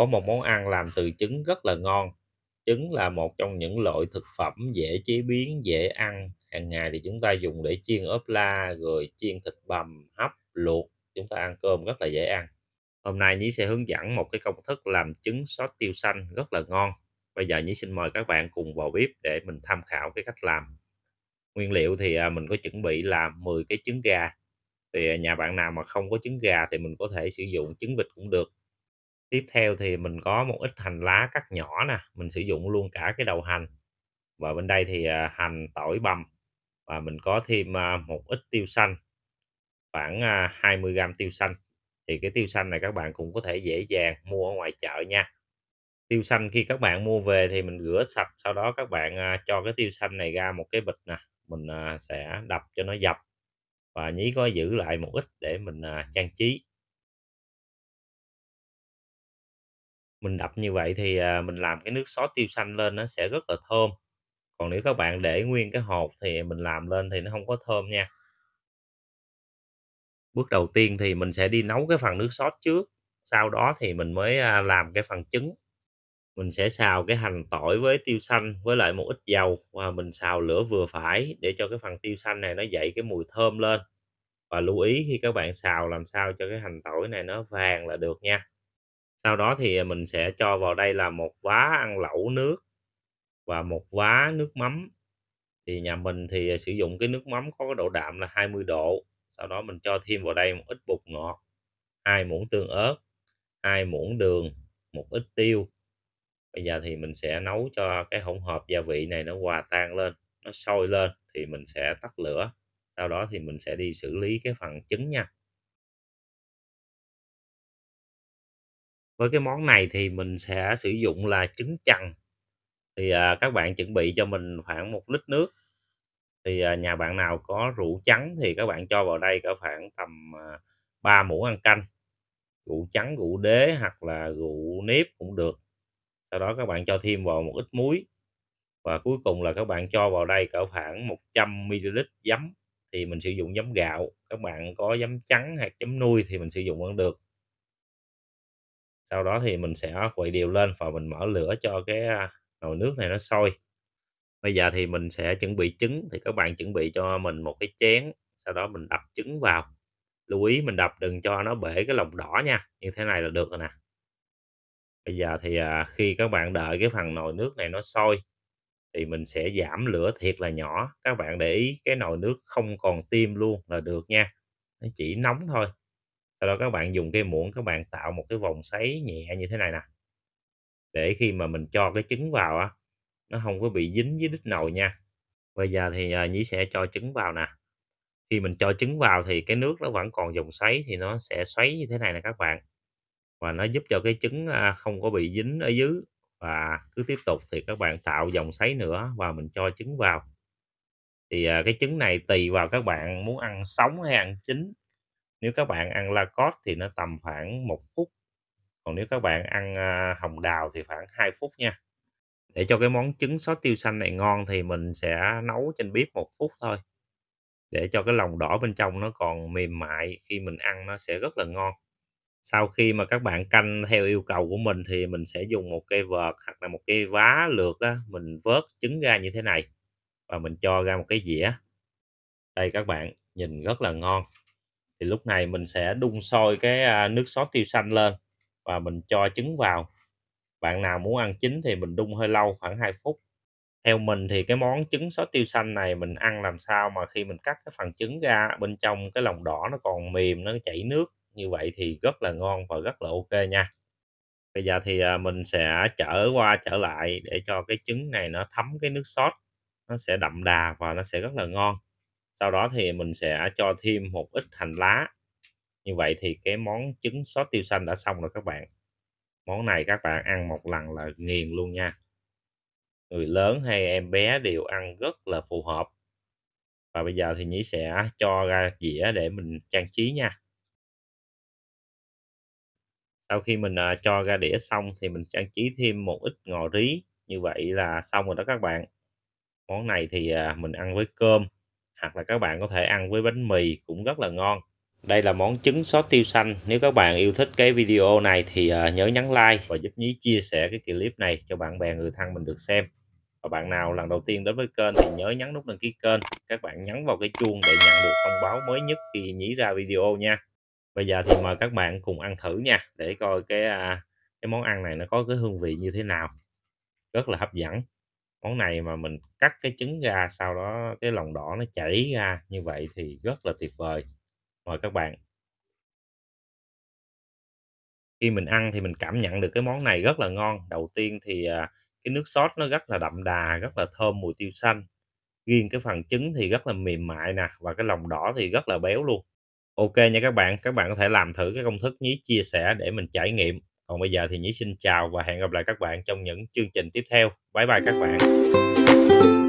có một món ăn làm từ trứng rất là ngon trứng là một trong những loại thực phẩm dễ chế biến dễ ăn hàng ngày thì chúng ta dùng để chiên ốp la rồi chiên thịt bằm hấp luộc chúng ta ăn cơm rất là dễ ăn hôm nay nhí sẽ hướng dẫn một cái công thức làm trứng sốt tiêu xanh rất là ngon bây giờ nhí xin mời các bạn cùng vào bếp để mình tham khảo cái cách làm nguyên liệu thì à, mình có chuẩn bị là 10 cái trứng gà thì à, nhà bạn nào mà không có trứng gà thì mình có thể sử dụng trứng vịt cũng được Tiếp theo thì mình có một ít hành lá cắt nhỏ nè, mình sử dụng luôn cả cái đầu hành. Và bên đây thì, à, hành, tỏi bằm và mình có thêm, à, một ít tiêu xanh, khoảng, à, a, 20 gam tiêu xanh. Thì cái tiêu xanh này các bạn cũng có thể dễ dàng mua ở ngoài chợ nha. Tiêu xanh khi các bạn mua về thì mình rửa sạch, sau đó các bạn, cho cái tiêu xanh này ra một cái bịch nè, mình, sẽ đập cho nó dập và nhí có giữ lại một ít để mình, trang trí. Mình đập như vậy thì, à, mình làm cái nước sốt tiêu xanh lên nó sẽ rất là thơm. Còn nếu các bạn để nguyên cái hột thì mình làm lên thì nó không có thơm nha. Bước đầu tiên thì mình sẽ đi nấu cái phần nước sốt trước, sau đó thì mình mới, à, làm cái phần trứng. Mình sẽ xào cái hành tỏi với tiêu xanh với lại một ít dầu và mình xào lửa vừa phải để cho cái phần tiêu xanh này nó dậy cái mùi thơm lên. Và lưu ý khi các bạn xào làm sao cho cái hành tỏi này nó vàng là được nha sau đó thì à, mình sẽ cho vào đây là một vá ăn lẩu nước và một vá nước mắm thì nhà mình thì à, sử dụng cái nước mắm có cái độ đạm là 20 độ sau đó mình cho thêm vào đây một ít bột ngọt hai muỗng tương ớt hai muỗng đường một ít tiêu bây giờ thì mình sẽ nấu cho cái hỗn hợp gia vị này nó hòa tan lên nó sôi lên thì mình sẽ tắt lửa sau đó thì mình sẽ đi xử lý cái phần trứng nha với cái món này thì mình sẽ sử dụng là trứng chằn thì à, các bạn chuẩn bị cho mình khoảng một lít nước thì à, nhà bạn nào có rượu trắng thì các bạn cho vào đây cả khoảng tầm à, 3 muỗng ăn canh rượu trắng rượu đế hoặc là rượu nếp cũng được sau đó các bạn cho thêm vào một ít muối và cuối cùng là các bạn cho vào đây cỡ khoảng 100 ml giấm thì mình sử dụng giấm gạo các bạn có giấm trắng hạt giấm nuôi thì mình sử dụng vẫn được sau đó thì mình sẽ quậy đều lên và mình mở lửa cho cái à, nồi nước này nó sôi bây giờ thì mình sẽ chuẩn bị trứng thì các bạn chuẩn bị cho mình một cái chén sau đó mình đập trứng vào lưu ý mình đập đừng cho nó bể cái lòng đỏ nha như thế này là được rồi nè bây giờ thì à, khi các bạn đợi cái phần nồi nước này nó sôi thì mình sẽ giảm lửa thiệt là nhỏ các bạn để ý cái nồi nước không còn tim luôn là được nha nó chỉ nóng thôi sau đó các bạn dùng cái muỗng các bạn tạo một cái vòng xoáy nhẹ như thế này nè để khi mà mình cho cái trứng vào á nó không có bị dính với đít nồi nha bây giờ thì à, nhí sẽ cho trứng vào nè khi mình cho trứng vào thì cái nước nó vẫn còn dòng xoáy thì nó sẽ xoáy như thế này nè các bạn và nó giúp cho cái trứng à, không có bị dính ở dưới và cứ tiếp tục thì các bạn tạo dòng xoáy nữa và mình cho trứng vào thì à, cái trứng này tùy vào các bạn muốn ăn sống hay ăn chín nếu các bạn ăn la lacos thì nó tầm khoảng một phút còn nếu các bạn ăn à, hồng đào thì khoảng 2 phút nha để cho cái món trứng sốt tiêu xanh này ngon thì mình sẽ nấu trên bếp một phút thôi để cho cái lòng đỏ bên trong nó còn mềm mại khi mình ăn nó sẽ rất là ngon sau khi mà các bạn canh theo yêu cầu của mình thì mình sẽ dùng một cây vợt hoặc là một cây vá lược á, mình vớt trứng ra như thế này và mình cho ra một cái dĩa đây các bạn nhìn rất là ngon thì lúc này mình sẽ đun sôi cái nước sốt tiêu xanh lên và mình cho trứng vào bạn nào muốn ăn chín thì mình đun hơi lâu khoảng 2 phút theo mình thì cái món trứng sốt tiêu xanh này mình ăn làm sao mà khi mình cắt cái phần trứng ra bên trong cái lòng đỏ nó còn mềm nó chảy nước như vậy thì rất là ngon và rất là ok nha bây giờ thì à, mình sẽ trở qua trở lại để cho cái trứng này nó thấm cái nước sốt nó sẽ đậm đà và nó sẽ rất là ngon sau đó thì mình sẽ cho thêm một ít hành lá như vậy thì cái món trứng sốt tiêu xanh đã xong rồi các bạn món này các bạn ăn một lần là nghiền luôn nha người lớn hay em bé đều ăn rất là phù hợp và bây giờ thì nhí sẽ cho ra dĩa để mình trang trí nha sau khi mình à, cho ra đĩa xong thì mình trang trí thêm một ít ngò rí như vậy là xong rồi đó các bạn món này thì à, mình ăn với cơm hoặc là các bạn có thể ăn với bánh mì cũng rất là ngon đây là món trứng sốt tiêu xanh nếu các bạn yêu thích cái video này thì ờ, nhớ nhấn like và giúp nhí chia sẻ cái clip này cho bạn bè người thân mình được xem và bạn nào lần đầu tiên đến với kênh thì nhớ nhấn nút đăng ký kênh các bạn nhấn vào cái chuông để nhận được thông báo mới nhất khi nhí ra video nha bây giờ thì mời các bạn cùng ăn thử nha để coi cái à, cái món ăn này nó có cái hương vị như thế nào rất là hấp dẫn món này mà mình cắt cái trứng ra sau đó cái lòng đỏ nó chảy ra như vậy thì rất là tuyệt vời mời các bạn khi mình ăn thì mình cảm nhận được cái món này rất là ngon đầu tiên thì à, cái nước sốt nó rất là đậm đà rất là thơm mùi tiêu xanh riêng cái phần trứng thì rất là mềm mại nè và cái lòng đỏ thì rất là béo luôn ok nha các bạn các bạn có thể làm thử cái công thức nhí chia sẻ để mình trải nghiệm còn bây giờ thì nhí xin chào và hẹn gặp lại các bạn trong những chương trình tiếp theo bye bye các bạn